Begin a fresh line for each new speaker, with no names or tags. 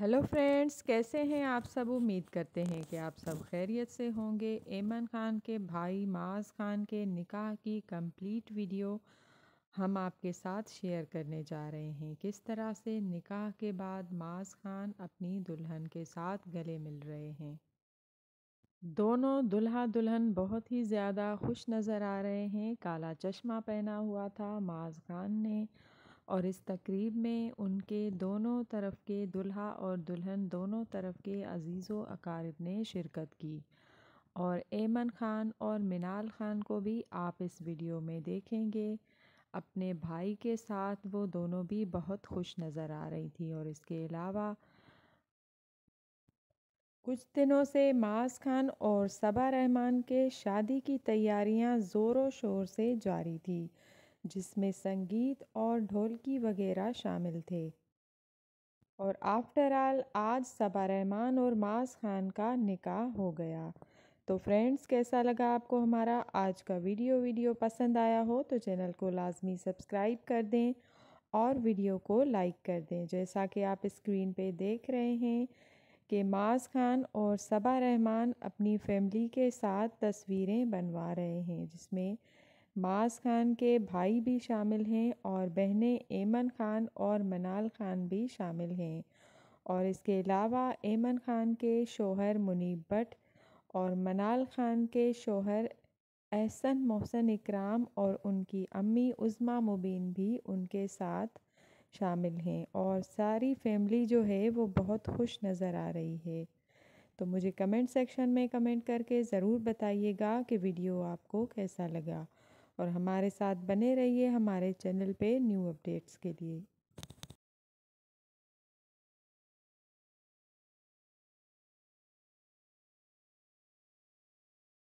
hello friends कैसे हैं आप सब उम्मीद करते हैं कि आप सब खैरियत से होंगे ऐमन खान के भाई माज खान के निकाह की कंप्लीट वीडियो हम आपके साथ शेयर करने जा रहे हैं किस तरह से निकाह के बाद माज खान अपनी दुल्हन के साथ गले मिल रहे हैं दोनों दुल्हा दुल्हन बहुत ही ज़्यादा खुश नज़र आ रहे हैं काला चश्मा पहना हुआ था माज खान ने और इस तकरीब में उनके दोनों तरफ के दुल्हा और दुल्हन दोनों तरफ के अज़ीज़ अकारब ने शिरकत की और ऐमन ख़ान और मिनाल ख़ान को भी आप इस वीडियो में देखेंगे अपने भाई के साथ वो दोनों भी बहुत खुश नज़र आ रही थी और इसके अलावा कुछ दिनों से माज खान और सबा रहमान के शादी की तैयारियां ज़ोरों शोर से जारी थी जिसमें संगीत और ढोलकी वगैरह शामिल थे और आफ्टर आल आज सबा रहमान और मास खान का निकाह हो गया तो फ्रेंड्स कैसा लगा आपको हमारा आज का वीडियो वीडियो पसंद आया हो तो चैनल को लाजमी सब्सक्राइब कर दें और वीडियो को लाइक कर दें जैसा कि आप स्क्रीन पे देख रहे हैं कि माज खान और सबा रहमान अपनी फैमिली के साथ तस्वीरें बनवा रहे हैं जिसमें बास खान के भाई भी शामिल हैं और बहनें ऐमन खान और मनाल खान भी शामिल हैं और इसके अलावा ऐमन खान के शोहर मुनीब भट्ट और मनाल खान के शोहर एहसन मोहसन इकराम और उनकी अम्मी उज़मा मुबीन भी उनके साथ शामिल हैं और सारी फैमिली जो है वो बहुत खुश नज़र आ रही है तो मुझे कमेंट सेक्शन में कमेंट करके ज़रूर बताइएगा कि वीडियो आपको कैसा लगा और हमारे साथ बने रहिए हमारे चैनल पे न्यू अपडेट्स के लिए